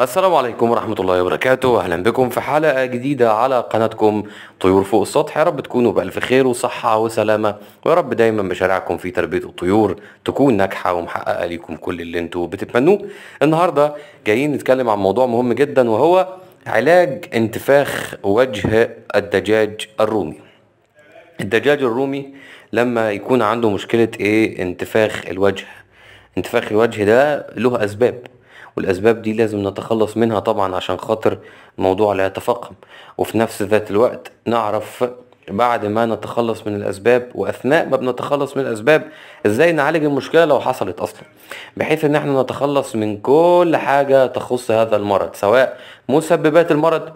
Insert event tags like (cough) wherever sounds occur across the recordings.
السلام عليكم ورحمة الله وبركاته أهلا بكم في حلقة جديدة على قناتكم طيور فوق السطح يا رب تكونوا بألف خير وصحة وسلامة ويا رب دايما مشاريعكم في تربية الطيور تكون ناجحة ومحققة ليكم كل اللي انتوا بتتمنوه النهاردة جايين نتكلم عن موضوع مهم جدا وهو علاج انتفاخ وجه الدجاج الرومي الدجاج الرومي لما يكون عنده مشكلة ايه انتفاخ الوجه انتفاخ الوجه ده له أسباب والأسباب دي لازم نتخلص منها طبعا عشان خاطر الموضوع لا يتفاقم وفي نفس ذات الوقت نعرف بعد ما نتخلص من الأسباب وأثناء ما بنتخلص من الأسباب إزاي نعالج المشكلة لو حصلت أصلا بحيث إن احنا نتخلص من كل حاجة تخص هذا المرض سواء مسببات المرض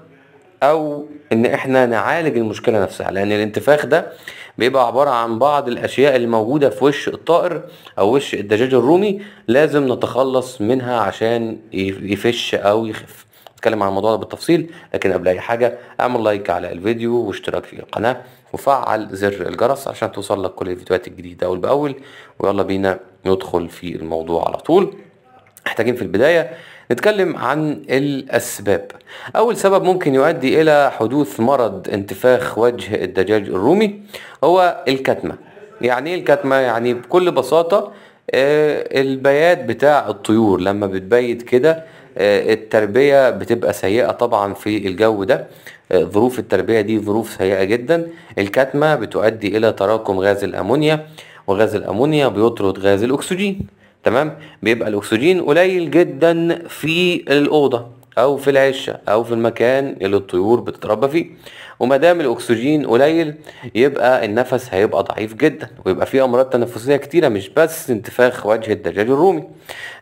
او ان احنا نعالج المشكله نفسها لان الانتفاخ ده بيبقى عباره عن بعض الاشياء اللي موجوده في وش الطائر او وش الدجاج الرومي لازم نتخلص منها عشان يفش او يخف نتكلم عن الموضوع ده بالتفصيل لكن قبل اي حاجه اعمل لايك على الفيديو واشتراك في القناه وفعل زر الجرس عشان توصل لك كل الفيديوهات الجديده اول باول ويلا بينا ندخل في الموضوع على طول محتاجين في البدايه نتكلم عن الأسباب أول سبب ممكن يؤدي إلى حدوث مرض انتفاخ وجه الدجاج الرومي هو الكتمة يعني ايه الكتمة؟ يعني بكل بساطة آه، البيات بتاع الطيور لما بتبيت كده آه، التربية بتبقى سيئة طبعا في الجو ده آه، ظروف التربية دي ظروف سيئة جدا الكتمة بتؤدي إلى تراكم غاز الأمونيا وغاز الأمونيا بيطرد غاز الأكسجين تمام بيبقى الاكسجين قليل جدا في الاوضه او في العشه او في المكان اللي الطيور بتتربى فيه وما دام الاكسجين قليل يبقى النفس هيبقى ضعيف جدا ويبقى فيه امراض تنفسيه كتيره مش بس انتفاخ وجه الدجاج الرومي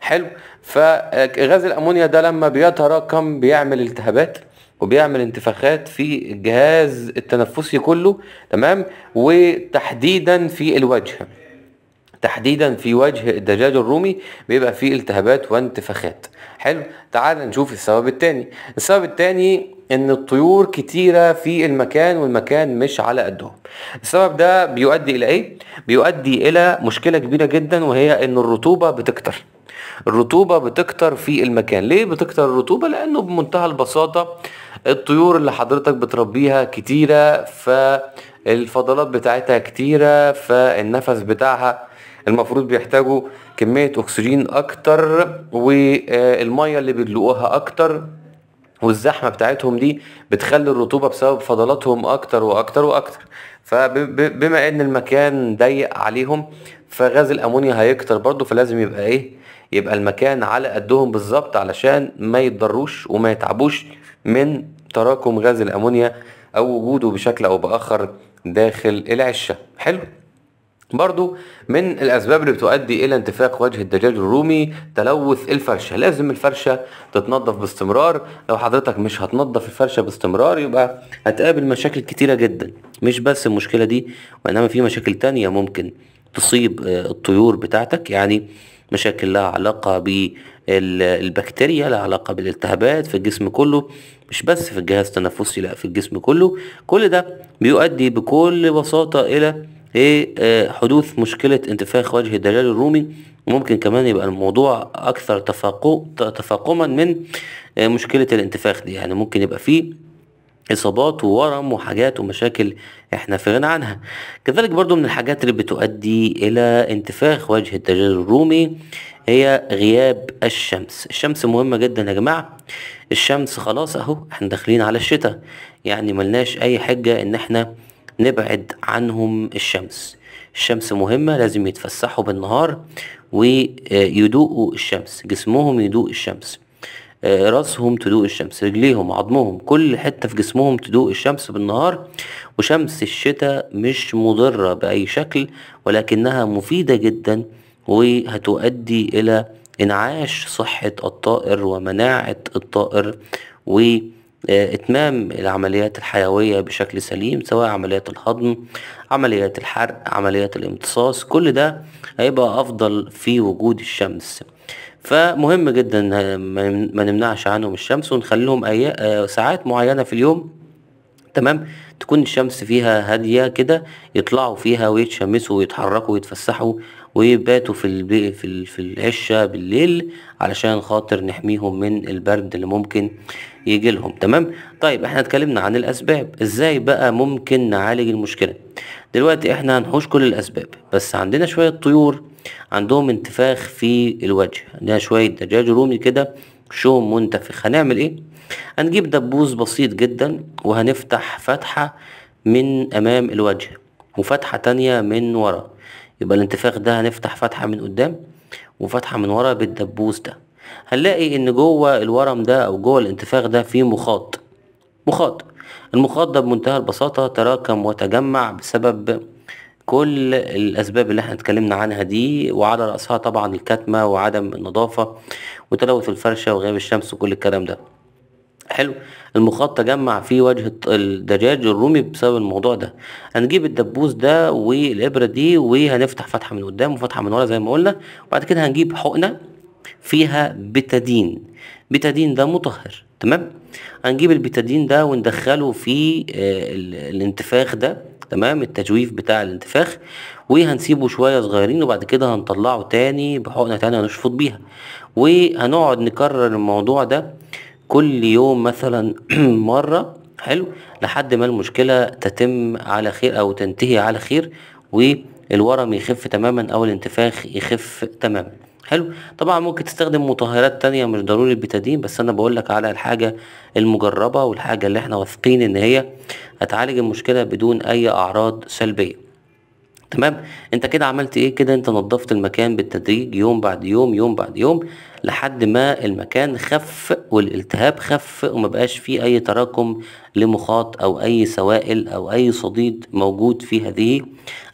حلو فغاز الامونيا ده لما بيتراكم بيعمل التهابات وبيعمل انتفاخات في الجهاز التنفسي كله تمام وتحديدا في الوجه تحديدا في وجه الدجاج الرومي بيبقى فيه التهابات وانتفاخات حلو تعال نشوف السبب التاني السبب التاني ان الطيور كتيره في المكان والمكان مش على قدهم السبب ده بيؤدي الى ايه بيؤدي الى مشكله كبيره جدا وهي ان الرطوبه بتكتر الرطوبة بتكتر في المكان ليه بتكتر الرطوبة لأنه بمنتهى البساطة الطيور اللي حضرتك بتربيها كتيرة فالفضلات بتاعتها كتيرة فالنفس بتاعها المفروض بيحتاجوا كميه اكسجين اكتر والميه اللي بيدلقوها اكتر والزحمه بتاعتهم دي بتخلي الرطوبه بسبب فضلاتهم اكتر واكتر واكتر فبما ان المكان ضيق عليهم فغاز الامونيا هيكتر برضه فلازم يبقى ايه يبقى المكان على قدهم بالظبط علشان ما يتضروش وما يتعبوش من تراكم غاز الامونيا او وجوده بشكل او باخر داخل العشه حلو برضو من الأسباب اللي بتؤدي إلى انتفاخ وجه الدجاج الرومي تلوث الفرشة لازم الفرشة تتنظف باستمرار لو حضرتك مش هتنظف الفرشة باستمرار يبقى هتقابل مشاكل كتيرة جدا مش بس المشكلة دي وإنما في مشاكل تانية ممكن تصيب آه، الطيور بتاعتك يعني مشاكل لها علاقة بالبكتيريا لها علاقة بالالتهابات في الجسم كله مش بس في الجهاز التنفسي لا في الجسم كله كل ده بيؤدي بكل بساطة إلى ايه آه، حدوث مشكلة انتفاخ وجه الدجال الرومي وممكن كمان يبقى الموضوع اكثر تفاقما من آه، مشكلة الانتفاخ دي يعني ممكن يبقى فيه اصابات وورم وحاجات ومشاكل احنا في غنى عنها كذلك برضو من الحاجات اللي بتؤدي الى انتفاخ وجه الدجال الرومي هي غياب الشمس الشمس مهمة جدا يا جماعة الشمس خلاص اهو احنا داخلين على الشتاء يعني ملناش اي حجة ان احنا نبعد عنهم الشمس الشمس مهمة لازم يتفسحوا بالنهار ويدوقوا الشمس جسمهم يدوق الشمس آه، راسهم تدوق الشمس رجليهم عظمهم كل حتة في جسمهم تدوق الشمس بالنهار وشمس الشتاء مش مضرة بأي شكل ولكنها مفيدة جدا وهتؤدي إلى انعاش صحة الطائر ومناعة الطائر ومناعة آه، إتمام العمليات الحيوية بشكل سليم سواء عمليات الهضم عمليات الحرق عمليات الامتصاص كل ده هيبقى أفضل في وجود الشمس فمهم جدا آه، ما نمنعش عنهم الشمس ونخليهم أي... آه، ساعات معينة في اليوم تمام تكون الشمس فيها هادية كده يطلعوا فيها ويتشمسوا ويتحركوا ويتفسحوا وباتوا في البي في, ال... في العشة بالليل علشان خاطر نحميهم من البرد اللي ممكن يجي لهم تمام طيب احنا اتكلمنا عن الاسباب ازاي بقى ممكن نعالج المشكلة دلوقتي احنا هنحوش كل الاسباب بس عندنا شوية طيور عندهم انتفاخ في الوجه عندنا شوية دجاج رومي كده شوم منتفخ هنعمل ايه هنجيب دبوس بسيط جدا وهنفتح فتحة من امام الوجه وفتحة تانية من ورا يبقى الانتفاخ ده هنفتح فتحة من قدام وفتحة من ورا بالدبوس ده هنلاقي ان جوه الورم ده او جوه الانتفاخ ده في مخاط مخاط المخاط ده بمنتهى البساطة تراكم وتجمع بسبب كل الأسباب اللي احنا اتكلمنا عنها دي وعلى رأسها طبعا الكتمة وعدم النظافة وتلوث الفرشة وغياب الشمس وكل الكلام ده حلو المخاط تجمع في وجه الدجاج الرومي بسبب الموضوع ده هنجيب الدبوس ده والابره دي وهنفتح فتحه من قدام وفتحه من ورا زي ما قلنا وبعد كده هنجيب حقنه فيها بتادين بتادين ده مطهر تمام هنجيب البتادين ده وندخله في آه، الانتفاخ ده تمام التجويف بتاع الانتفاخ وهنسيبه شويه صغيرين وبعد كده هنطلعه تاني بحقنه تانية هنشفط بيها وهنقعد نكرر الموضوع ده كل يوم مثلا (clears throat) مرة حلو لحد ما المشكلة تتم على خير أو تنتهي على خير والورم يخف تماما أو الانتفاخ يخف تماما حلو طبعا ممكن تستخدم مطهرات تانية مش ضروري البتادين بس انا بقولك على الحاجة المجربة والحاجة اللي احنا واثقين ان هي هتعالج المشكلة بدون اي اعراض سلبية تمام انت كده عملت ايه كده انت نظفت المكان بالتدريج يوم بعد يوم يوم بعد يوم لحد ما المكان خف والالتهاب خف وما بقاش فيه اي تراكم لمخاط او اي سوائل او اي صديد موجود في هذه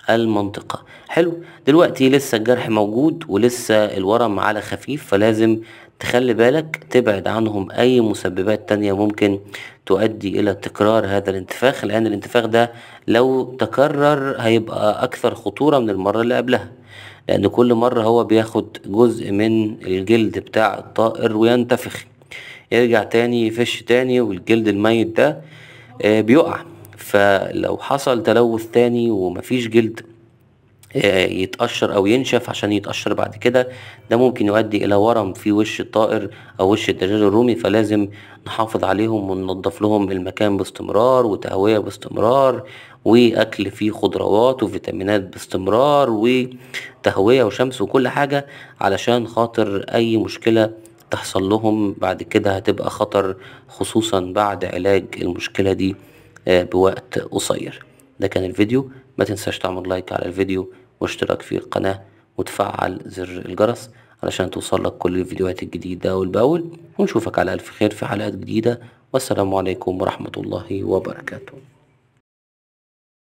المنطقة حلو دلوقتي لسه الجرح موجود ولسه الورم على خفيف فلازم تخلي بالك تبعد عنهم أي مسببات تانية ممكن تؤدي إلى تكرار هذا الانتفاخ لأن الانتفاخ ده لو تكرر هيبقى أكثر خطورة من المرة اللي قبلها لأن كل مرة هو بياخد جزء من الجلد بتاع الطائر وينتفخ يرجع تاني يفش تاني والجلد الميت ده آه، بيقع فلو حصل تلوث تاني ومفيش جلد آه، يتقشر او ينشف عشان يتقشر بعد كده ده ممكن يؤدي الى ورم في وش الطائر او وش الدجاج الرومي فلازم نحافظ عليهم وننظف لهم المكان باستمرار وتهوية باستمرار واكل فيه خضروات وفيتامينات باستمرار وتهوية وشمس وكل حاجة علشان خاطر اي مشكلة تحصل لهم بعد كده هتبقى خطر خصوصا بعد علاج المشكلة دي آه، بوقت قصير ده كان الفيديو ما تنساش تعمل لايك على الفيديو واشتراك في القناة وتفعل زر الجرس علشان توصلك كل الفيديوهات الجديدة والباول ونشوفك على ألف خير في حلقات جديدة والسلام عليكم ورحمة الله وبركاته